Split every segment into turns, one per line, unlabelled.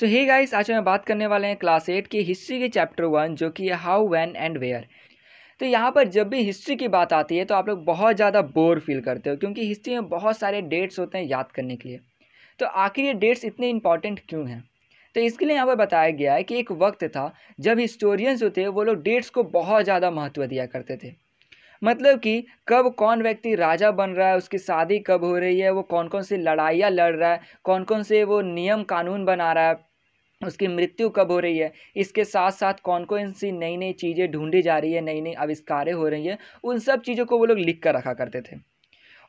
सो hey guys आज हमें बात करने वाले हैं क्लास एट की हिस्ट्री के चैप्टर वन जो कि हाउ वैन एंड वेयर तो यहाँ पर जब भी हिस्ट्री की बात आती है तो आप लोग बहुत ज़्यादा बोर फील करते हो क्योंकि हिस्ट्री में बहुत सारे डेट्स होते हैं याद करने के लिए तो आखिर ये डेट्स इतने इंपॉर्टेंट क्यों हैं तो इसके लिए यहाँ पर बताया गया है कि एक वक्त था जब हिस्टोरियंस होते वो लोग डेट्स को बहुत ज़्यादा महत्व दिया करते थे मतलब कि कब कौन व्यक्ति राजा बन रहा है उसकी शादी कब हो रही है वो कौन कौन सी लड़ाइयाँ लड़ रहा है कौन कौन से वो नियम कानून बना रहा है उसकी मृत्यु कब हो रही है इसके साथ साथ कौन कौन सी नई नई चीज़ें ढूंढी जा रही है नई नई आविष्कारें हो रही हैं उन सब चीज़ों को वो लोग लिख कर रखा करते थे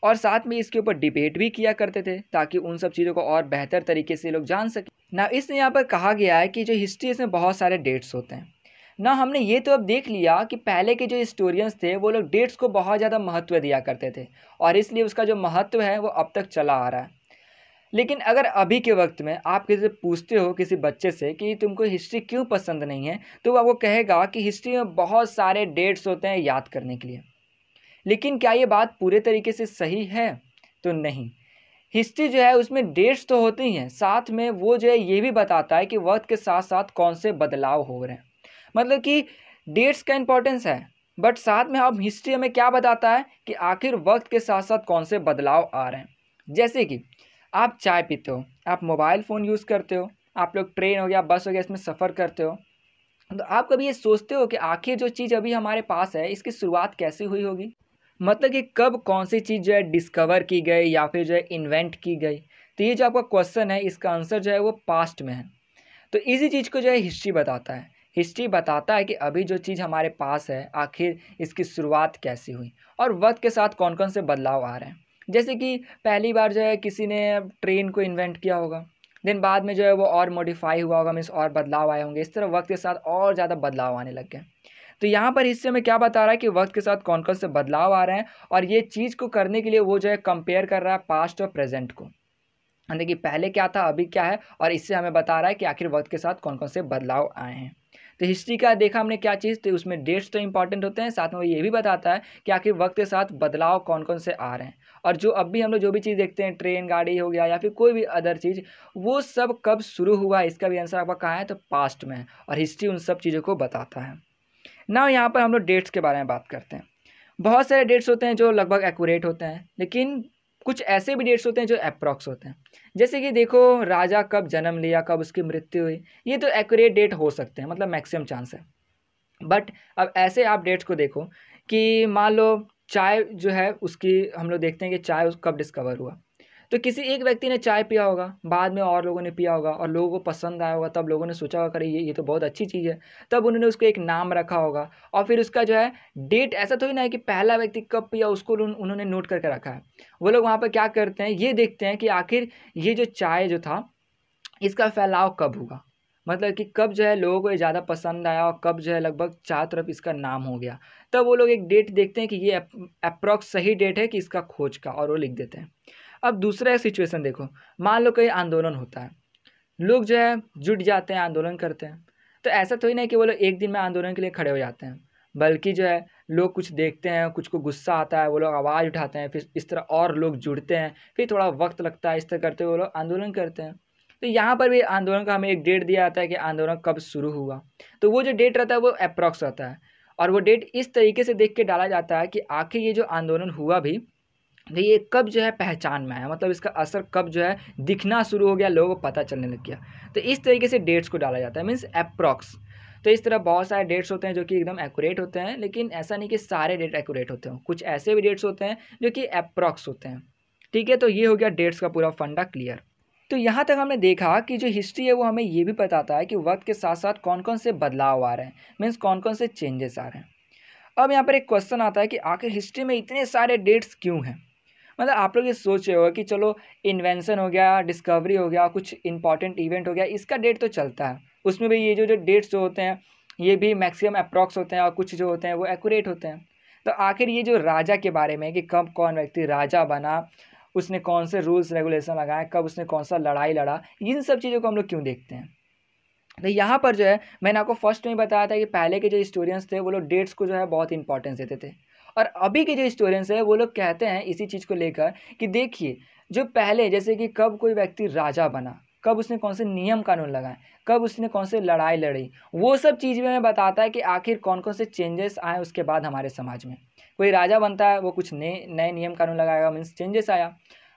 और साथ में इसके ऊपर डिबेट भी किया करते थे ताकि उन सब चीज़ों को और बेहतर तरीके से लोग जान सकें ना इसने यहाँ पर कहा गया है कि जो हिस्ट्री इसमें बहुत सारे डेट्स होते हैं ना हमने ये तो अब देख लिया कि पहले के जो हिस्टोरियंस थे वो लोग डेट्स को बहुत ज़्यादा महत्व दिया करते थे और इसलिए उसका जो महत्व है वो अब तक चला आ रहा है लेकिन अगर अभी के वक्त में आप किसी पूछते हो किसी बच्चे से कि तुमको हिस्ट्री क्यों पसंद नहीं है तो वो कहेगा कि हिस्ट्री में बहुत सारे डेट्स होते हैं याद करने के लिए लेकिन क्या ये बात पूरे तरीके से सही है तो नहीं हिस्ट्री जो है उसमें डेट्स तो होती ही हैं साथ में वो जो है ये भी बताता है कि वक्त के साथ साथ कौन से बदलाव हो रहे हैं मतलब कि डेट्स का इंपॉर्टेंस है बट साथ में अब हिस्ट्री हमें क्या बताता है कि आखिर वक्त के साथ साथ कौन से बदलाव आ रहे हैं जैसे कि आप चाय पीते हो आप मोबाइल फ़ोन यूज़ करते हो आप लोग ट्रेन हो गया बस हो गया इसमें सफ़र करते हो तो आप कभी ये सोचते हो कि आखिर जो चीज़ अभी हमारे पास है इसकी शुरुआत कैसे हुई होगी मतलब कि कब कौन सी चीज़ जो है डिस्कवर की गई या फिर जो है इन्वेंट की गई तो ये जो आपका क्वेश्चन है इसका आंसर जो है वो पास्ट में है तो इसी चीज़ को जो है हिस्ट्री बताता है हिस्ट्री बताता है कि अभी जो चीज़ हमारे पास है आखिर इसकी शुरुआत कैसी हुई और वक्त के साथ कौन कौन से बदलाव आ रहे हैं जैसे कि पहली बार जो है किसी ने ट्रेन को इन्वेंट किया होगा देन बाद में जो है वो और मॉडिफाई हुआ होगा मीन्स और बदलाव आए होंगे इस तरह वक्त के साथ और ज़्यादा बदलाव आने लग गए तो यहाँ पर इससे हमें क्या बता रहा है कि वक्त के साथ कौन कौन से बदलाव आ रहे हैं और ये चीज़ को करने के लिए वो जो है कंपेयर कर रहा है पास्ट और प्रेजेंट को देखिए पहले क्या था अभी क्या है और इससे हमें बता रहा है कि आखिर वक्त के साथ कौन कौन से बदलाव आए हैं तो हिस्ट्री का देखा हमने क्या चीज़ तो उसमें डेट्स तो इंपॉर्टेंट होते हैं साथ में वो ये भी बताता है कि आखिर वक्त के साथ बदलाव कौन कौन से आ रहे हैं और जो अब भी हम लोग जो भी चीज़ देखते हैं ट्रेन गाड़ी हो गया या फिर कोई भी अदर चीज़ वो सब कब शुरू हुआ इसका भी आंसर आपका कहाँ है तो पास्ट में है और हिस्ट्री उन सब चीज़ों को बताता है ना यहाँ पर हम लोग डेट्स के बारे में बात करते हैं बहुत सारे डेट्स होते हैं जो लगभग एकूरेट होते हैं लेकिन कुछ ऐसे भी डेट्स होते हैं जो अप्रॉक्स होते हैं जैसे कि देखो राजा कब जन्म लिया कब उसकी मृत्यु हुई ये तो एक्यूरेट डेट हो सकते हैं मतलब मैक्सिमम चांस है बट अब ऐसे आप डेट्स को देखो कि मान लो चाय जो है उसकी हम लोग देखते हैं कि चाय उस कब डिस्कवर हुआ तो किसी एक व्यक्ति ने चाय पिया होगा बाद में और लोगों ने पिया होगा और लोगों को पसंद आया होगा तब लोगों ने सोचा होगा करे ये ये तो बहुत अच्छी चीज़ है तब उन्होंने उसको एक नाम रखा होगा और फिर उसका जो है डेट ऐसा थोड़ी ना है कि पहला व्यक्ति कब पिया उसको उन्होंने नोट करके रखा है वो लोग वहाँ पर क्या करते हैं ये देखते हैं कि आखिर ये जो चाय जो था इसका फैलाव कब होगा मतलब कि कब जो है लोगों को ये ज़्यादा पसंद आया और कब जो है लगभग चार तरफ इसका नाम हो गया तब वो लोग एक डेट देखते हैं कि ये अप्रॉक्स सही डेट है कि इसका खोज का और वो लिख देते हैं अब दूसरा सिचुएसन देखो मान लो कहीं आंदोलन होता है लोग जो है जुट जाते हैं आंदोलन करते हैं तो ऐसा तो ही नहीं कि वो लोग एक दिन में आंदोलन के लिए खड़े हो जाते हैं बल्कि जो है लोग कुछ देखते हैं कुछ को गुस्सा आता है वो लोग आवाज़ उठाते हैं फिर इस तरह और लोग जुड़ते हैं फिर थोड़ा वक्त लगता है इस तरह करते हुए वो लोग आंदोलन करते हैं तो यहाँ पर भी आंदोलन का हमें एक डेट दिया जाता है कि आंदोलन कब शुरू हुआ तो वो जो डेट रहता है वो अप्रॉक्स रहता है और वो डेट इस तरीके से देख के डाला जाता है कि आखिर ये जो आंदोलन हुआ भी तो ये कब जो है पहचान में आया मतलब इसका असर कब जो है दिखना शुरू हो गया लोगों को पता चलने लग गया तो इस तरीके से डेट्स को डाला जाता है मीन्स अप्रॉक्स तो इस तरह बहुत सारे डेट्स होते हैं जो कि एकदम एक्यूरेट होते हैं लेकिन ऐसा नहीं कि सारे डेट एक्यूरेट होते हैं कुछ ऐसे भी डेट्स होते हैं जो कि अप्रॉक्स होते हैं ठीक है तो ये हो गया डेट्स का पूरा फंडा क्लियर तो यहाँ तक हमने देखा कि जो हिस्ट्री है वो हमें ये भी बताता है कि वक्त के साथ साथ कौन कौन से बदलाव आ रहे हैं मीन्स कौन कौन से चेंजेस आ रहे हैं अब यहाँ पर एक क्वेश्चन आता है कि आखिर हिस्ट्री में इतने सारे डेट्स क्यों हैं मतलब आप लोग ये सोच रहे हो कि चलो इन्वेंसन हो गया डिस्कवरी हो गया कुछ इंपॉर्टेंट इवेंट हो गया इसका डेट तो चलता है उसमें भी ये जो जो डेट्स जो होते हैं ये भी मैक्सिमम अप्रॉक्स होते हैं और कुछ जो होते हैं वो एक्यूरेट होते हैं तो आखिर ये जो राजा के बारे में कि कब कौन व्यक्ति राजा बना उसने कौन से रूल्स रेगुलेशन लगाए कब उसने कौन सा लड़ाई लड़ा इन सब चीज़ों को हम लोग क्यों देखते हैं तो यहाँ पर जो है मैंने आपको फर्स्ट में बताया था कि पहले के जो हिस्टोरियंस थे वो लोग डेट्स को जो है बहुत इंपॉर्टेंस देते थे और अभी के जो हिस्टोरियंस है वो लोग कहते हैं इसी चीज़ को लेकर कि देखिए जो पहले जैसे कि कब कोई व्यक्ति राजा बना कब उसने कौन से नियम कानून लगाए कब उसने कौन से लड़ाई लड़ी वो सब चीज़ में बताता है कि आखिर कौन कौन से चेंजेस आए उसके बाद हमारे समाज में कोई राजा बनता है वो कुछ नए नए नियम कानून लगाएगा मीन्स चेंजेस आया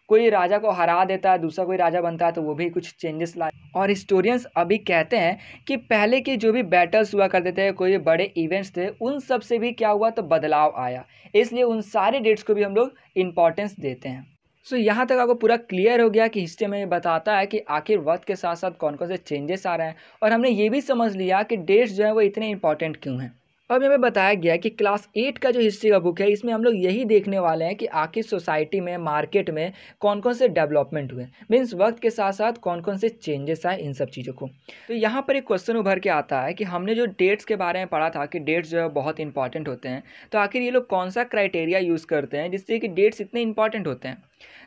कोई राजा को हरा देता है दूसरा कोई राजा बनता है तो वो भी कुछ चेंजेस लाए और हिस्टोरियंस अभी कहते हैं कि पहले के जो भी बैटल्स हुआ करते थे कोई बड़े इवेंट्स थे उन सब से भी क्या हुआ तो बदलाव आया इसलिए उन सारे डेट्स को भी हम लोग इम्पॉर्टेंस देते हैं सो so, यहाँ तक आपको पूरा क्लियर हो गया कि हिस्ट्री में ये बताता है कि आखिर वक्त के साथ साथ कौन कौन से चेंजेस आ रहे हैं और हमने ये भी समझ लिया कि डेट्स जो है वो इतने इंपॉर्टेंट क्यों हैं अब यहाँ पे बताया गया कि क्लास एट का जो हिस्ट्री का बुक है इसमें हम लोग यही देखने वाले हैं कि आखिर सोसाइटी में मार्केट में कौन कौन से डेवलपमेंट हुए मीन्स वक्त के साथ साथ कौन कौन से चेंजेस आए इन सब चीज़ों को तो यहाँ पर एक क्वेश्चन उभर के आता है कि हमने जो डेट्स के बारे में पढ़ा था कि डेट्स जो है बहुत इंपॉर्टेंट होते हैं तो आखिर ये लोग कौन सा क्राइटेरिया यूज़ करते हैं जिससे कि डेट्स इतने इंपॉर्टेंट होते हैं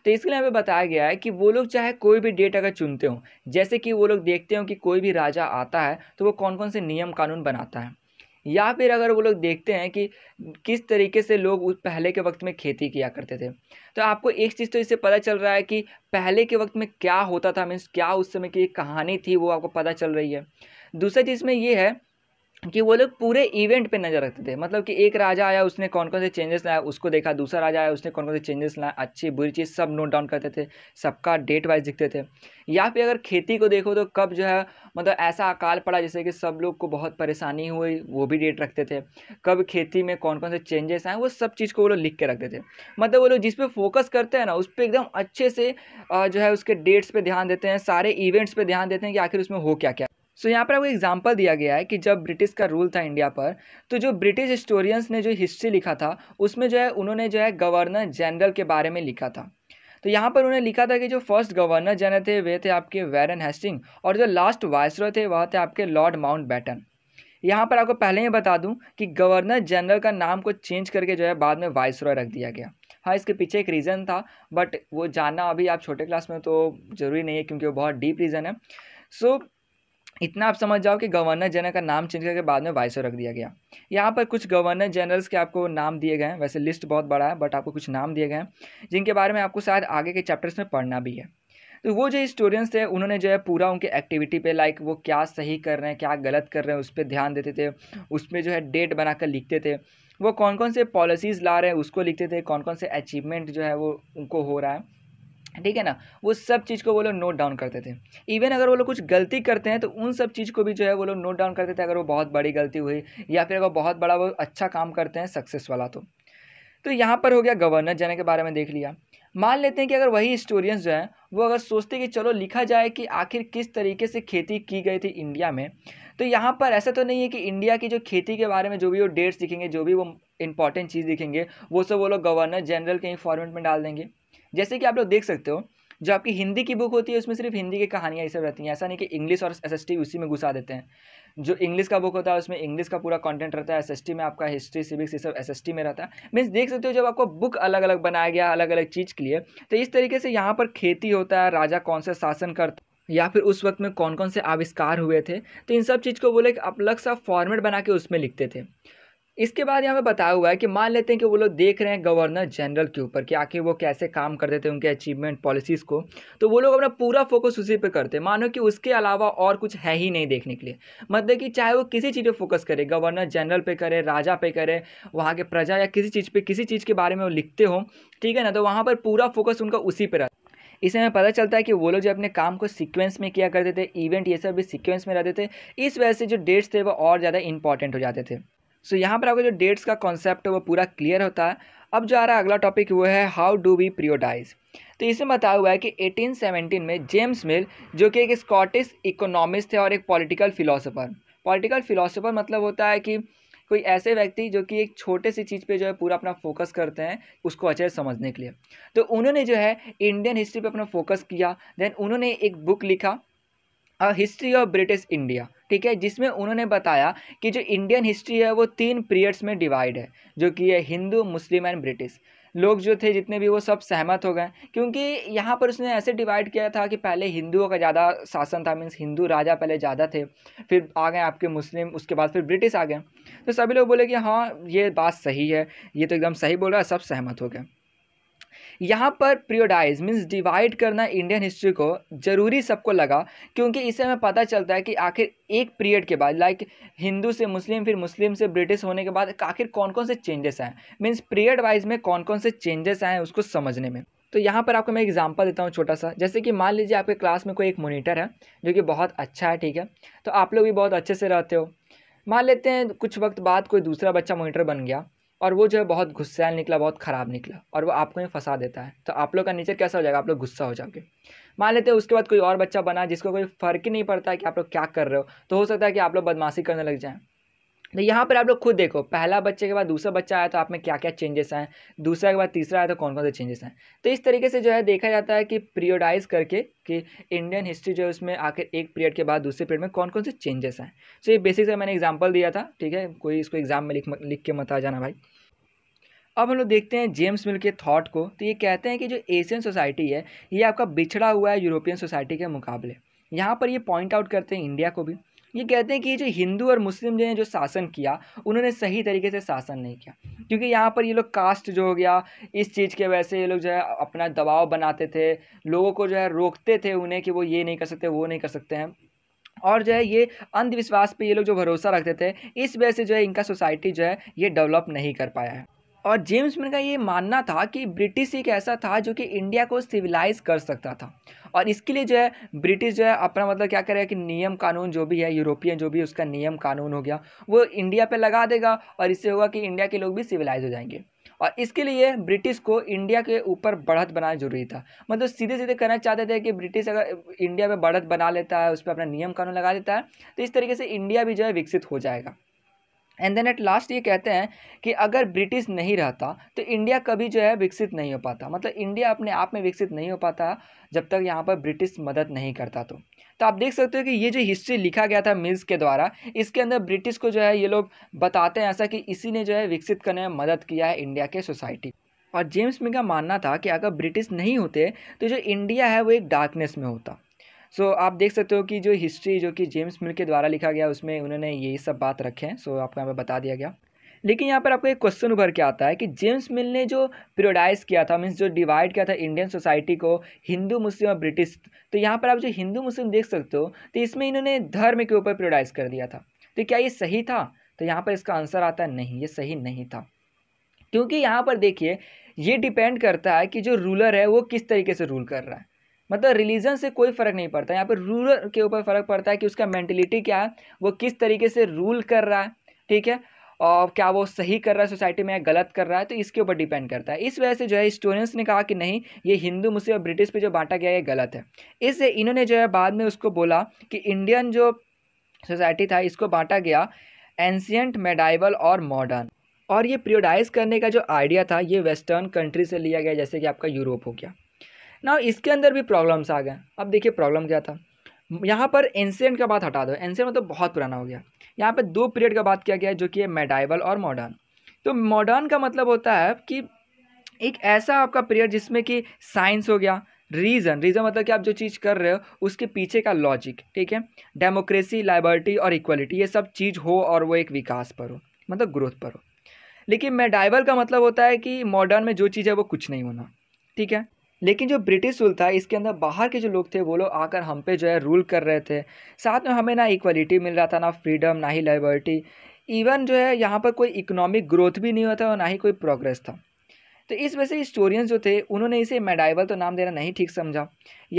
तो इसके लिए हमें बताया गया है कि वो लोग चाहे कोई भी डेट अगर चुनते हों जैसे कि वो लोग देखते हों कि कोई भी राजा आता है तो वो कौन कौन से नियम कानून बनाता है या फिर अगर वो लोग देखते हैं कि किस तरीके से लोग उस पहले के वक्त में खेती किया करते थे तो आपको एक चीज़ तो इससे पता चल रहा है कि पहले के वक्त में क्या होता था मीन्स क्या उस समय की कहानी थी वो आपको पता चल रही है दूसरी चीज़ में ये है कि वो लोग पूरे इवेंट पे नज़र रखते थे मतलब कि एक राजा आया उसने कौन कौन से चेंजेस लाया उसको देखा दूसरा राजा आया उसने कौन कौन से चेंजेस लाया अच्छी बुरी चीज़ सब नोट डाउन करते थे सबका डेट वाइज दिखते थे या फिर अगर खेती को देखो तो कब जो है मतलब ऐसा अकाल पड़ा जैसे कि सब लोग को बहुत परेशानी हुई वो भी डेट रखते थे कब खेती में कौन कौन से चेंजेस आए वो सब चीज़ को वो लोग लिख के रखते थे मतलब वो लोग जिस पर फोकस करते हैं ना उस पर एकदम अच्छे से जो है उसके डेट्स पर ध्यान देते हैं सारे इवेंट्स पर ध्यान देते हैं कि आखिर उसमें हो क्या क्या सो so, यहाँ पर आपको एग्जाम्पल दिया गया है कि जब ब्रिटिश का रूल था इंडिया पर तो जो ब्रिटिश हिस्टोरियंस ने जो हिस्ट्री लिखा था उसमें जो है उन्होंने जो है गवर्नर जनरल के बारे में लिखा था तो यहाँ पर उन्होंने लिखा था कि जो फर्स्ट गवर्नर जनरल थे वे थे आपके वैरन हेस्टिंग और जो लास्ट वायसरो थे वह थे आपके लॉर्ड माउंट बैटन यहाँ पर आपको पहले ही बता दूँ कि गवर्नर जनरल का नाम को चेंज करके जो है बाद में वायसरो रख दिया गया हाँ इसके पीछे एक रीज़न था बट वो जानना अभी आप छोटे क्लास में तो ज़रूरी नहीं है क्योंकि वो बहुत डीप रीज़न है सो so, इतना आप समझ जाओ कि गवर्नर जनरल का नाम चेंज करके बाद में वाइसो रख दिया गया यहाँ पर कुछ गवर्नर जनरल्स के आपको नाम दिए गए हैं वैसे लिस्ट बहुत बड़ा है बट आपको कुछ नाम दिए गए हैं जिनके बारे में आपको शायद आगे के चैप्टर्स में पढ़ना भी है तो वो जो हिस्टोरियंस थे उन्होंने जो है पूरा उनके एक्टिविटी पे लाइक वो क्या सही कर रहे हैं क्या गलत कर रहे हैं उस पर ध्यान देते थे उसमें जो है डेट बनाकर लिखते थे वो कौन कौन से पॉलिसीज़ ला रहे हैं उसको लिखते थे कौन कौन से अचीवमेंट जो है वो उनको हो रहा है ठीक है ना वो सब चीज़ को वो लोग नोट डाउन करते थे इवन अगर वो लोग कुछ गलती करते हैं तो उन सब चीज़ को भी जो है वो लोग नोट डाउन करते थे अगर वो बहुत बड़ी गलती हुई या फिर अगर बहुत बड़ा वो अच्छा काम करते हैं सक्सेस वाला तो तो यहाँ पर हो गया गवर्नर जाने के बारे में देख लिया मान लेते हैं कि अगर वही हिस्टोरियंस जो हैं वो अगर सोचते कि चलो लिखा जाए कि आखिर किस तरीके से खेती की गई थी इंडिया में तो यहाँ पर ऐसा तो नहीं है कि इंडिया की जो खेती के बारे में जो भी वो डेट्स दिखेंगे जो भी वो इंपॉर्टेंट चीज़ दिखेंगे वो सब वो लोग गवर्नर जनरल के ही फॉर्मेट में डाल देंगे जैसे कि आप लोग देख सकते हो जो आपकी हिंदी की बुक होती है उसमें सिर्फ हिंदी की कहानियाँ ये सब रहती हैं ऐसा नहीं कि इंग्लिश और एस उसी में घुसा देते हैं जो इंग्लिश का बुक होता है उसमें इंग्लिश का पूरा कंटेंट रहता है एस में आपका हिस्ट्री सिविक्स ये सब एस में रहता है मीन्स देख सकते हो जब आपको बुक अलग अलग बनाया गया अलग अलग चीज़ के लिए तो इस तरीके से यहाँ पर खेती होता है राजा कौन सा शासन करता या फिर उस वक्त में कौन कौन से आविष्कार हुए थे तो इन सब चीज़ को कि आप अलग सा फॉर्मेट बना के उसमें लिखते थे इसके बाद यहाँ पे बताया हुआ है कि मान लेते हैं कि वो लोग देख रहे हैं गवर्नर जनरल के ऊपर कि आखिर वो कैसे काम करते थे उनके अचीवमेंट पॉलिसीज़ को तो वो लोग अपना पूरा फोकस उसी पे करते हैं मानो कि उसके अलावा और कुछ है ही नहीं देखने के लिए मतलब कि चाहे वो किसी चीज़ पर फोकस करे गवर्नर जनरल पर करे राजा पे करे वहाँ के प्रजा या किसी चीज़ पर किसी चीज़ के बारे में वो लिखते हो ठीक है ना तो वहाँ पर पूरा फोकस उनका उसी पर रहता इससे हमें पता चलता है कि वो लोग जो अपने काम को सीक्वेंस में किया करते थे इवेंट ये सब भी सीक्वेंस में रहते थे इस वजह से जो डेट्स थे वो और ज़्यादा इंपॉर्टेंट हो जाते थे सो so, यहाँ पर आपका जो डेट्स का कॉन्सेप्ट है वो पूरा क्लियर होता है अब जो आ रहा है अगला टॉपिक वो है हाउ डू वी प्रियोडाइज तो इसमें बताया हुआ है कि 1817 में जेम्स मिल जो कि एक स्कॉटिश इकोनॉमिस्ट थे और एक पॉलिटिकल फिलोसोफर पॉलिटिकल फिलोसोफर मतलब होता है कि कोई ऐसे व्यक्ति जो कि एक छोटे सी चीज़ पे जो है पूरा अपना फोकस करते हैं उसको अच्छे से समझने के लिए तो उन्होंने जो है इंडियन हिस्ट्री पे अपना फोकस किया देन उन्होंने एक बुक लिखा हिस्ट्री ऑफ ब्रिटिश इंडिया ठीक है जिसमें उन्होंने बताया कि जो इंडियन हिस्ट्री है वो तीन पीरियड्स में डिवाइड है जो कि है हिंदू मुस्लिम एंड ब्रिटिश लोग जो थे जितने भी वो सब सहमत हो गए क्योंकि यहाँ पर उसने ऐसे डिवाइड किया था कि पहले हिंदुओं का ज़्यादा शासन था मीन्स हिंदू राजा पहले ज़्यादा थे फिर आ गए आपके मुस्लिम उसके बाद फिर ब्रिटिश आ गए तो सभी लोग बोले कि हाँ ये बात सही है ये तो एकदम सही बोल रहा है सब सहमत हो गए यहाँ पर प्रियोडाइज मीन्स डिवाइड करना इंडियन हिस्ट्री को ज़रूरी सबको लगा क्योंकि इससे हमें पता चलता है कि आखिर एक पीरियड के बाद लाइक हिंदू से मुस्लिम फिर मुस्लिम से ब्रिटिश होने के बाद आखिर कौन कौन से चेंजेस आए मीन्स पीरियड वाइज में कौन कौन से चेंजेस आए उसको समझने में तो यहाँ पर आपको मैं एग्जाम्पल देता हूँ छोटा सा जैसे कि मान लीजिए आपके क्लास में कोई एक मोनीटर है जो कि बहुत अच्छा है ठीक है तो आप लोग भी बहुत अच्छे से रहते हो मान लेते हैं कुछ वक्त बाद कोई दूसरा बच्चा मोनीटर बन गया और वो जो है बहुत गुस्सा निकला बहुत ख़राब निकला और वो आपको ही फंसा देता है तो आप लोग का नेचर कैसा हो जाएगा आप लोग गुस्सा हो जाओगे मान लेते हैं उसके बाद कोई और बच्चा बना जिसको कोई फ़र्क ही नहीं पड़ता है कि आप लोग क्या कर रहे हो तो हो सकता है कि आप लोग बदमाशी करने लग जाएँ तो यहाँ पर आप लोग खुद देखो पहला बच्चे के बाद दूसरा बच्चा आया तो आप में क्या क्या चेंजेस आए दूसरा के बाद तीसरा आया तो कौन कौन से चेंजेस आए तो इस तरीके से जो है देखा जाता है कि पीरियडाइज करके कि इंडियन हिस्ट्री जो है उसमें आखिर एक पीरियड के बाद दूसरे पीरियड में कौन कौन से चेंजेस आए सो ये बेसिक से मैंने एग्जाम्पल दिया था ठीक है कोई इसको एग्जाम में लिख लिख के मत आ जाना भाई अब हम लोग देखते हैं जेम्स मिल के थॉट को तो ये कहते हैं कि जो एशियन सोसाइटी है ये आपका बिछड़ा हुआ है यूरोपियन सोसाइटी के मुकाबले यहाँ पर ये पॉइंट आउट करते हैं इंडिया को भी ये कहते हैं कि जो हिंदू और मुस्लिम जो ने जो शासन किया उन्होंने सही तरीके से शासन नहीं किया क्योंकि यहाँ पर ये लोग कास्ट जो हो गया इस चीज़ के वजह से ये लोग जो है अपना दबाव बनाते थे लोगों को जो है रोकते थे उन्हें कि वो ये नहीं कर सकते वो नहीं कर सकते हैं और जो है ये अंधविश्वास पे ये लोग जो भरोसा रखते थे इस वजह से जो है इनका सोसाइटी जो है ये डेवलप नहीं कर पाया है और जेम्स मिल का ये मानना था कि ब्रिटिश एक ऐसा था जो कि इंडिया को सिविलाइज कर सकता था और इसके लिए जो है ब्रिटिश जो है अपना मतलब क्या करेगा कि नियम कानून जो भी है यूरोपियन जो भी उसका नियम कानून हो गया वो इंडिया पे लगा देगा और इससे होगा कि इंडिया के लोग भी सिविलाइज हो जाएंगे और इसके लिए ब्रिटिश को इंडिया के ऊपर बढ़त बनाना जरूरी था मतलब सीधे सीधे कहना चाहते थे कि ब्रिटिश अगर इंडिया में बढ़त बना लेता है उस पर अपना नियम कानून लगा देता है तो इस तरीके से इंडिया भी जो है विकसित हो जाएगा एंड देन एट लास्ट ये कहते हैं कि अगर ब्रिटिश नहीं रहता तो इंडिया कभी जो है विकसित नहीं हो पाता मतलब इंडिया अपने आप में विकसित नहीं हो पाता जब तक यहाँ पर ब्रिटिश मदद नहीं करता तो तो आप देख सकते हो कि ये जो हिस्ट्री लिखा गया था मिल्स के द्वारा इसके अंदर ब्रिटिश को जो है ये लोग बताते हैं ऐसा कि इसी ने जो है विकसित करने में मदद किया है इंडिया के सोसाइटी और जेम्स मी का मानना था कि अगर ब्रिटिश नहीं होते तो जो इंडिया है वो एक डार्कनेस में होता सो so, आप देख सकते हो कि जो हिस्ट्री जो कि जेम्स मिल के द्वारा लिखा गया उसमें उन्होंने यही सब बात रखे हैं सो so, आपको यहाँ पर बता दिया गया लेकिन यहाँ पर आपको एक क्वेश्चन उभर के आता है कि जेम्स मिल ने जो पीरियडाइज किया था मीन्स जो डिवाइड किया था इंडियन सोसाइटी को हिंदू मुस्लिम और ब्रिटिश तो यहाँ पर आप जो हिंदू मुस्लिम देख सकते हो तो इसमें इन्होंने धर्म के ऊपर पीरियडाइज कर दिया था तो क्या ये सही था तो यहाँ पर इसका आंसर आता है नहीं ये सही नहीं था क्योंकि यहाँ पर देखिए ये डिपेंड करता है कि जो रूलर है वो किस तरीके से रूल कर रहा है मतलब रिलीजन से कोई फ़र्क नहीं पड़ता यहाँ पर रूलर के ऊपर फ़र्क पड़ता है कि उसका मैंटिलिटी क्या है वो किस तरीके से रूल कर रहा है ठीक है और क्या वो सही कर रहा है सोसाइटी में या गलत कर रहा है तो इसके ऊपर डिपेंड करता है इस वजह से जो है हिस्टोरियंस ने कहा कि नहीं ये हिंदू मुस्लिम और ब्रिटिश पे जो बांटा गया ये गलत है इससे इन्होंने जो है बाद में उसको बोला कि इंडियन जो सोसाइटी था इसको बांटा गया एंशियंट मेडाइवल और मॉडर्न और ये प्रियोडाइज करने का जो आइडिया था ये वेस्टर्न कंट्री से लिया गया जैसे कि आपका यूरोप हो गया ना इसके अंदर भी प्रॉब्लम्स आ गए अब देखिए प्रॉब्लम क्या था यहाँ पर एंशियंट का बात हटा दो एंशियंट मतलब बहुत पुराना हो गया यहाँ पर दो पीरियड का बात किया गया जो कि है मेडाइवल और मॉडर्न तो मॉडर्न का मतलब होता है कि एक ऐसा आपका पीरियड जिसमें कि साइंस हो गया रीज़न रीज़न मतलब कि आप जो चीज़ कर रहे हो उसके पीछे का लॉजिक ठीक है डेमोक्रेसी लाइबर्टी और इक्वलिटी ये सब चीज़ हो और वो एक विकास पर हो मतलब ग्रोथ पर हो लेकिन मेडाइवल का मतलब होता है कि मॉडर्न में जो चीज़ है वो कुछ नहीं होना ठीक है लेकिन जो ब्रिटिश रूल था इसके अंदर बाहर के जो लोग थे वो लोग आकर हम पे जो है रूल कर रहे थे साथ में हमें ना इक्वलिटी मिल रहा था ना फ्रीडम ना ही लिबर्टी इवन जो है यहाँ पर कोई इकोनॉमिक ग्रोथ भी नहीं होता था और ना ही कोई प्रोग्रेस था तो इस वजह से हिस्टोरियंस जो थे उन्होंने इसे मेडाइवल तो नाम देना नहीं ठीक समझा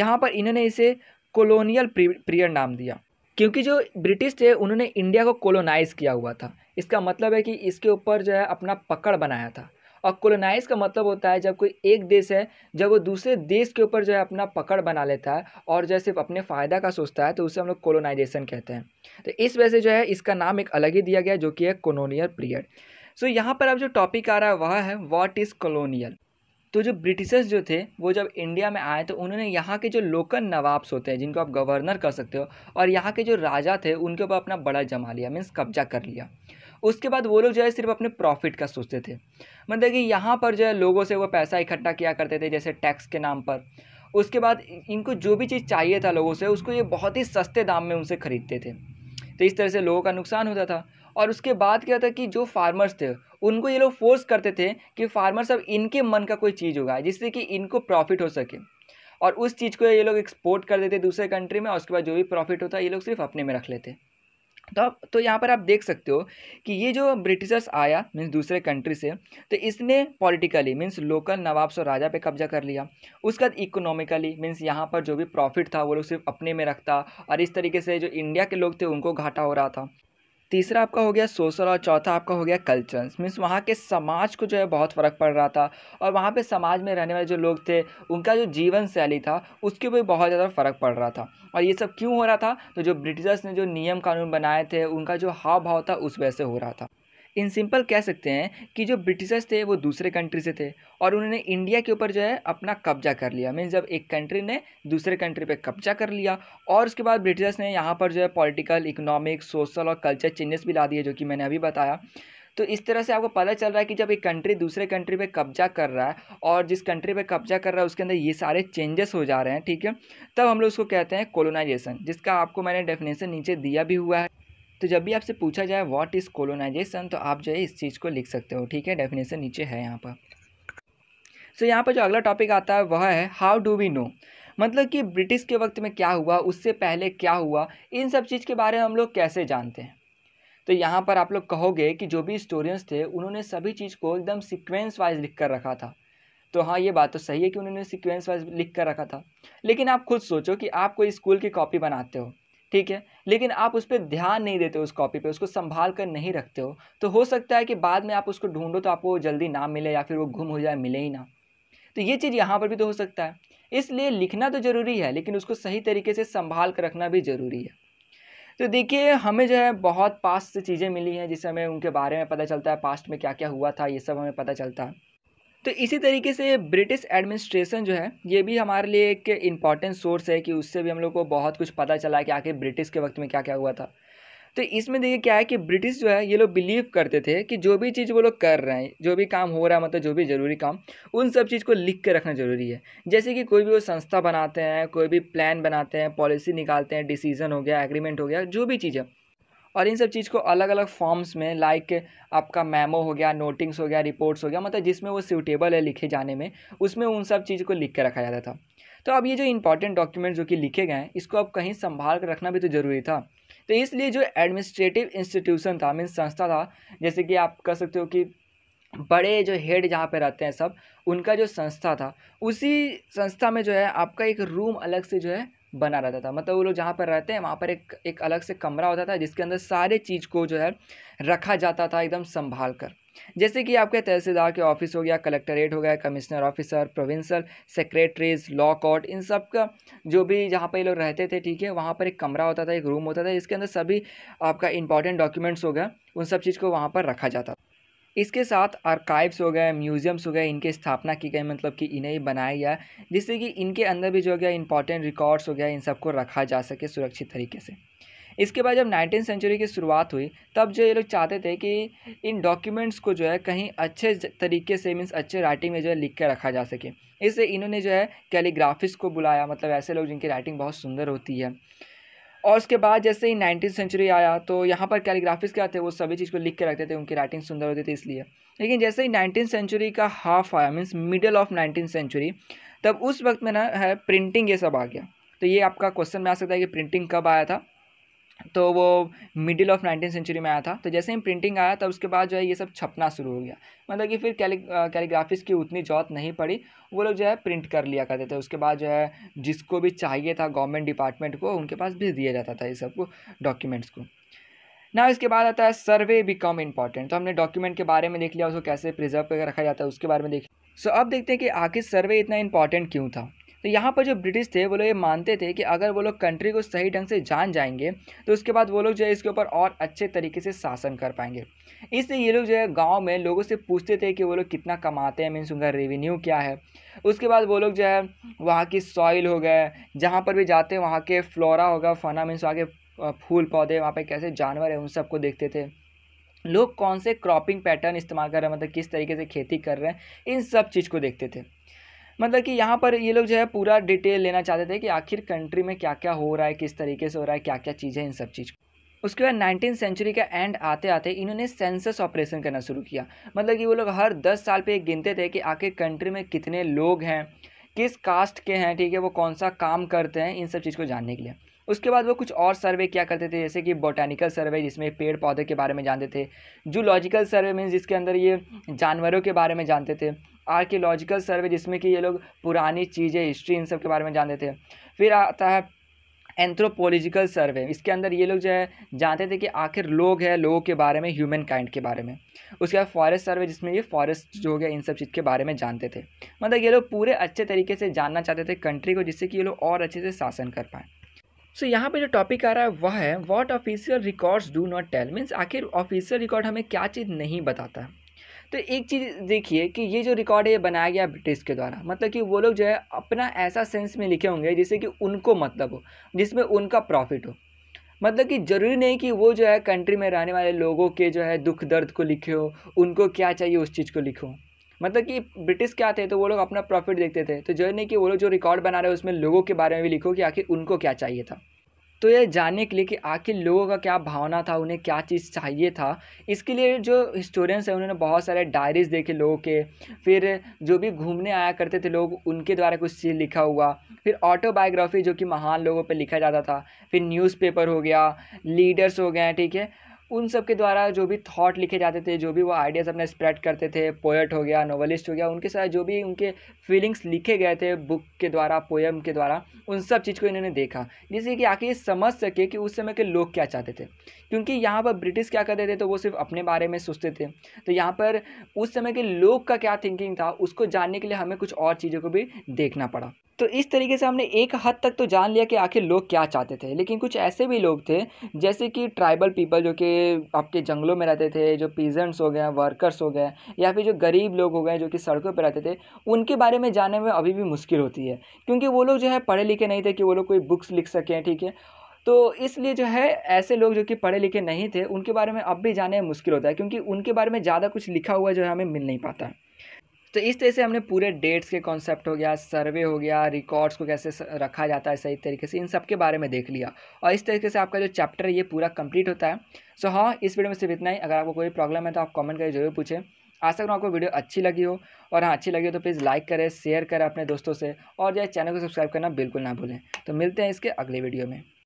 यहाँ पर इन्होंने इसे कोलोनियल पीरियड नाम दिया क्योंकि जो ब्रिटिश थे उन्होंने इंडिया को कॉलोनाइज़ किया हुआ था इसका मतलब है कि इसके ऊपर जो है अपना पकड़ बनाया था और कोलोनाइज का मतलब होता है जब कोई एक देश है जब वो दूसरे देश के ऊपर जो है अपना पकड़ बना लेता है और जो सिर्फ अपने फ़ायदा का सोचता है तो उसे हम लोग कोलोनाइजेशन कहते हैं तो इस वजह से जो है इसका नाम एक अलग ही दिया गया जो कि है कोलोनियल पीरियड सो so, यहाँ पर अब जो टॉपिक आ रहा है वह है व्हाट इज़ कॉलोनियल तो जो ब्रिटिशर्स जो थे वो जब इंडिया में आए तो उन्होंने यहाँ के जो लोकल नवाब्स होते हैं जिनको आप गवर्नर कर सकते हो और यहाँ के जो राजा थे उनके ऊपर अपना बड़ा जमा लिया मीन्स कब्जा कर लिया उसके बाद वो लोग जो है सिर्फ अपने प्रॉफिट का सोचते थे मतलब कि यहाँ पर जो है लोगों से वो पैसा इकट्ठा किया करते थे जैसे टैक्स के नाम पर उसके बाद इनको जो भी चीज़ चाहिए था लोगों से उसको ये बहुत ही सस्ते दाम में उनसे ख़रीदते थे तो इस तरह से लोगों का नुकसान होता था और उसके बाद क्या था कि जो फार्मर्स थे उनको ये लोग फोर्स करते थे कि फार्मर्स अब इनके मन का कोई चीज़ होगा जिससे कि इनको प्रॉफिट हो सके और उस चीज़ को ये लोग एक्सपोर्ट कर देते दूसरे कंट्री में और उसके बाद जो भी प्रॉफिट होता है ये लोग सिर्फ अपने में रख लेते तो आप तो यहाँ पर आप देख सकते हो कि ये जो ब्रिटिशर्स आया मीन्स दूसरे कंट्री से तो इसने पॉलिटिकली मीन्स लोकल नवाब्स और राजा पे कब्जा कर लिया उसके बाद इकोनॉमिकली मीन्स यहाँ पर जो भी प्रॉफिट था वो लोग सिर्फ अपने में रखता और इस तरीके से जो इंडिया के लोग थे उनको घाटा हो रहा था तीसरा आपका हो गया सोशल और चौथा आपका हो गया कल्चर मीन्स वहाँ के समाज को जो है बहुत फ़र्क पड़ रहा था और वहाँ पे समाज में रहने वाले जो लोग थे उनका जो जीवन शैली था उसके भी बहुत ज़्यादा फ़र्क पड़ रहा था और ये सब क्यों हो रहा था तो जो ब्रिटिशर्स ने जो नियम कानून बनाए थे उनका जो हाव भाव था उस वजह से हो रहा था इन सिंपल कह सकते हैं कि जो ब्रिटिशर्स थे वो दूसरे कंट्री से थे और उन्होंने इंडिया के ऊपर जो है अपना कब्जा कर लिया मीन जब एक कंट्री ने दूसरे कंट्री पे कब्जा कर लिया और उसके बाद ब्रिटिशर्स ने यहाँ पर जो है पॉलिटिकल इकोनॉमिक सोशल और कल्चर चेंजेस भी ला दिए जो कि मैंने अभी बताया तो इस तरह से आपको पता चल रहा है कि जब एक कंट्री दूसरे कंट्री पे कब्जा कर रहा है और जिस कंट्री पे कब्जा कर रहा है उसके अंदर ये सारे चेंजेस हो जा रहे हैं ठीक है तब हम लोग उसको कहते हैं कोलोनाइजेशन जिसका आपको मैंने डेफिनेशन नीचे दिया भी हुआ है तो जब भी आपसे पूछा जाए व्हाट इज़ कोलोनाइजेशन तो आप जो है इस चीज़ को लिख सकते हो ठीक है डेफिनेशन नीचे है यहाँ पर सो so, यहाँ पर जो अगला टॉपिक आता है वह है हाउ डू वी नो मतलब कि ब्रिटिश के वक्त में क्या हुआ उससे पहले क्या हुआ इन सब चीज़ के बारे में हम लोग कैसे जानते हैं तो यहाँ पर आप लोग कहोगे कि जो भी स्टोरियंस थे उन्होंने सभी चीज़ को एकदम सिक्वेंस वाइज लिख कर रखा था तो हाँ ये बात तो सही है कि उन्होंने सिक्वेंस वाइज लिख कर रखा था लेकिन आप खुद सोचो कि आप कोई स्कूल की कॉपी बनाते हो ठीक है लेकिन आप उस पर ध्यान नहीं देते उस कॉपी पे उसको संभाल कर नहीं रखते हो तो हो सकता है कि बाद में आप उसको ढूंढो तो आपको जल्दी ना मिले या फिर वो गुम हो जाए मिले ही ना तो ये चीज़ यहाँ पर भी तो हो सकता है इसलिए लिखना तो ज़रूरी है लेकिन उसको सही तरीके से संभाल कर रखना भी ज़रूरी है तो देखिए हमें जो है बहुत पास्ट से चीज़ें मिली हैं जिससे हमें उनके बारे में पता चलता है पास्ट में क्या क्या हुआ था ये सब हमें पता चलता है तो इसी तरीके से ब्रिटिश एडमिनिस्ट्रेशन जो है ये भी हमारे लिए एक इम्पॉर्टेंट सोर्स है कि उससे भी हम लोग को बहुत कुछ पता चला कि आखिर ब्रिटिश के वक्त में क्या क्या हुआ था तो इसमें देखिए क्या है कि ब्रिटिश जो है ये लोग बिलीव करते थे कि जो भी चीज़ वो लोग कर रहे हैं जो भी काम हो रहा है मतलब जो भी ज़रूरी काम उन सब चीज़ को लिख के रखना ज़रूरी है जैसे कि कोई भी वो संस्था बनाते हैं कोई भी प्लान बनाते हैं पॉलिसी निकालते हैं डिसीजन हो गया एग्रीमेंट हो गया जो भी चीज़ है और इन सब चीज़ को अलग अलग फॉर्म्स में लाइक आपका मैमो हो गया नोटिंग्स हो गया रिपोर्ट्स हो गया मतलब जिसमें वो सूटेबल है लिखे जाने में उसमें उन सब चीज़ को लिख के रखा जाता था तो अब ये जो इंपॉर्टेंट डॉक्यूमेंट जो कि लिखे गए हैं इसको अब कहीं संभाल कर रखना भी तो ज़रूरी था तो इसलिए जो एडमिनिस्ट्रेटिव इंस्टीट्यूशन था मीन संस्था था जैसे कि आप कह सकते हो कि बड़े जो हेड जहाँ पे रहते हैं सब उनका जो संस्था था उसी संस्था में जो है आपका एक रूम अलग से जो है बना रहता था मतलब वो लोग जहाँ पर रहते हैं वहाँ पर एक एक अलग से कमरा होता था जिसके अंदर सारे चीज़ को जो है रखा जाता था एकदम संभाल कर जैसे कि आपके तहसीलदार के ऑफिस हो गया कलेक्टरेट हो गया commissioner officer provincial secretaries law court इन सब का जो भी जहाँ पर ये लोग रहते थे ठीक है वहाँ पर एक कमरा होता था एक रूम होता था जिसके अंदर सभी आपका इंपॉर्टेंट डॉक्यूमेंट्स हो गया उन सब चीज़ को वहाँ पर रखा जाता था इसके साथ आर्काइव्स हो गए म्यूज़ियम्स हो गए इनकी स्थापना की गई मतलब कि इन्हें बनाया गया जिससे कि इनके अंदर भी जो गया इंपॉर्टेंट रिकॉर्ड्स हो गया इन सबको रखा जा सके सुरक्षित तरीके से इसके बाद जब नाइनटीन सेंचुरी की शुरुआत हुई तब जो ये लोग चाहते थे कि इन डॉक्यूमेंट्स को जो है कहीं अच्छे तरीके से मीन्स अच्छे राइटिंग में जो है लिख कर रखा जा सके इससे इन्होंने जो है कैलीग्राफिस को बुलाया मतलब ऐसे लोग जिनकी राइटिंग बहुत सुंदर होती है और उसके बाद जैसे ही नाइनटीन सेंचुरी आया तो यहाँ पर कैलीग्राफिस्ट क्या थे वो सभी चीज़ को लिख के रखते थे उनकी राइटिंग सुंदर होती थी इसलिए लेकिन जैसे ही नाइनटीन सेंचुरी का हाफ आया means middle of nineteen century तब उस वक्त में ना है प्रिंटिंग ये सब आ गया तो ये आपका क्वेश्चन में आ सकता है कि प्रिंटिंग कब आया था तो वो मिडिल ऑफ नाइनटीन सेंचुरी में आया था तो जैसे ही प्रिंटिंग आया तब उसके बाद जो है ये सब छपना शुरू हो गया मतलब कि फिर कैली कैलीग्राफिस्ट की उतनी जरूरत नहीं पड़ी वो लोग जो है प्रिंट कर लिया करते थे उसके बाद जो है जिसको भी चाहिए था गवर्नमेंट डिपार्टमेंट को उनके पास भेज दिया जाता था ये सबको डॉक्यूमेंट्स को ना इसके बाद आता है सर्वे बिकम इम्पॉर्टेंट तो हमने डॉक्यूमेंट के बारे में देख लिया उसको कैसे प्रिजर्व करके रखा जाता है उसके बारे में देख सो so, अब देखते हैं कि आखिर सर्वे इतना इम्पॉर्टेंट क्यों था तो यहाँ पर जो ब्रिटिश थे वो लोग ये मानते थे कि अगर वो लोग कंट्री को सही ढंग से जान जाएंगे तो उसके बाद वो लोग जो है इसके ऊपर और अच्छे तरीके से शासन कर पाएंगे इसलिए ये लोग जो है गाँव में लोगों से पूछते थे कि वो लोग कितना कमाते हैं मीन्स उनका रेवेन्यू क्या है उसके बाद वो लोग जो है वहाँ की सॉइल हो गए जहाँ पर भी जाते हैं वहाँ के फ्लोरा होगा फना मीन्स वहाँ के फूल पौधे वहाँ पर कैसे जानवर है उन सबको देखते थे लोग कौन से क्रॉपिंग पैटर्न इस्तेमाल कर रहे हैं मतलब किस तरीके से खेती कर रहे हैं इन सब चीज़ को देखते थे मतलब कि यहाँ पर ये लोग जो है पूरा डिटेल लेना चाहते थे कि आखिर कंट्री में क्या क्या हो रहा है किस तरीके से हो रहा है क्या क्या चीज़ें इन सब चीज़ उसके बाद नाइनटीन सेंचुरी का एंड आते आते इन्होंने सेंसस ऑपरेशन करना शुरू किया मतलब कि वो लोग हर दस साल पे गिनते थे कि आखिर कंट्री में कितने लोग हैं किस कास्ट के हैं ठीक है वो कौन सा काम करते हैं इन सब चीज़ को जानने के लिए उसके बाद वो कुछ और सर्वे क्या करते थे जैसे कि बोटानिकल सर्वे जिसमें पेड़ पौधे के बारे में जानते थे जूलॉजिकल सर्वे मीन्स जिसके अंदर ये जानवरों के बारे में जानते थे आर्कियोलॉजिकल सर्वे जिसमें कि ये लोग पुरानी चीज़ें हिस्ट्री इन सब के बारे में जानते थे फिर आता है एंथ्रोपोलॉजिकल सर्वे इसके अंदर ये लोग जो है जानते थे कि आखिर लोग हैं लोगों के बारे में ह्यूमन काइंड के बारे में उसके बाद फॉरेस्ट सर्वे जिसमें ये फॉरेस्ट जो हो गया इन सब चीज़ के बारे में जानते थे मतलब ये लोग पूरे अच्छे तरीके से जानना चाहते थे कंट्री को जिससे कि ये लोग और अच्छे से शासन कर पाएँ सो so, यहाँ पे जो टॉपिक आ रहा है वह है what official records do not tell means आखिर ऑफिशियल रिकॉर्ड हमें क्या चीज़ नहीं बताता तो एक चीज़ देखिए कि ये जो रिकॉर्ड है ये बनाया गया ब्रिटिश के द्वारा मतलब कि वो लोग जो है अपना ऐसा सेंस में लिखे होंगे जिससे कि उनको मतलब हो जिसमें उनका प्रॉफिट हो मतलब कि ज़रूरी नहीं कि वो जो है कंट्री में रहने वाले लोगों के जो है दुख दर्द को लिखे हो उनको क्या चाहिए उस चीज़ को लिखो मतलब कि ब्रिटिश क्या थे तो वो लोग अपना प्रॉफिट देखते थे तो जरूरी नहीं कि वो लोग जो रिकॉर्ड बना रहे हैं उसमें लोगों के बारे में भी लिखो कि आखिर उनको क्या चाहिए था तो ये जानने के लिए कि आखिर लोगों का क्या भावना था उन्हें क्या चीज़ चाहिए था इसके लिए जो हिस्टोरियंस हैं उन्होंने बहुत सारे डायरीज़ देखे लोगों के फिर जो भी घूमने आया करते थे लोग उनके द्वारा कुछ चीज़ लिखा हुआ फिर ऑटोबायोग्राफी जो कि महान लोगों पर लिखा जाता था फिर न्यूज़पेपर हो गया लीडर्स हो गए ठीक है उन सब के द्वारा जो भी थॉट लिखे जाते थे जो भी वो आइडियाज़ अपने स्प्रेड करते थे पोएट हो गया नॉवलिस्ट हो गया उनके साथ जो भी उनके फीलिंग्स लिखे गए थे बुक के द्वारा पोएम के द्वारा उन सब चीज़ को इन्होंने देखा जिससे कि आखिर समझ सके कि उस समय के लोग क्या चाहते थे क्योंकि यहाँ पर ब्रिटिश क्या करते थे तो वो सिर्फ अपने बारे में सोचते थे तो यहाँ पर उस समय के लोग का क्या थिंकिंग था उसको जानने के लिए हमें कुछ और चीज़ों को भी देखना पड़ा तो इस तरीके से हमने एक हद तक तो जान लिया कि आखिर लोग क्या चाहते थे लेकिन कुछ ऐसे भी लोग थे जैसे कि ट्राइबल पीपल जो कि आपके जंगलों में रहते थे जो पीजेंट्स हो गए वर्कर्स हो गए या फिर जो गरीब लोग हो गए जो कि सड़कों पर रहते थे उनके बारे में जानने में अभी भी मुश्किल होती है क्योंकि वो लोग जो है पढ़े लिखे नहीं थे कि वो लोग कोई बुक्स लिख सकें ठीक है तो इसलिए जो है ऐसे लोग जो कि पढ़े लिखे नहीं थे उनके बारे में अब भी जाने मुश्किल होता है क्योंकि उनके बारे में ज़्यादा कुछ लिखा हुआ जो है हमें मिल नहीं पाता है तो इस तरह से हमने पूरे डेट्स के कॉन्सेप्ट हो गया सर्वे हो गया रिकॉर्ड्स को कैसे रखा जाता है सही तरीके से इन सब के बारे में देख लिया और इस तरीके से आपका जो चैप्टर है ये पूरा कंप्लीट होता है सो so, हाँ इस वीडियो में सिर्फ इतना ही अगर आपको कोई प्रॉब्लम है तो आप कमेंट करके जरूर पूछें आशा करूँ आपको वीडियो अच्छी लगी हो और हाँ अच्छी लगी हो तो प्लीज़ लाइक करें शेयर करें अपने दोस्तों से और जो चैनल को सब्सक्राइब करना बिल्कुल ना भूलें तो मिलते हैं इसके अगले वीडियो में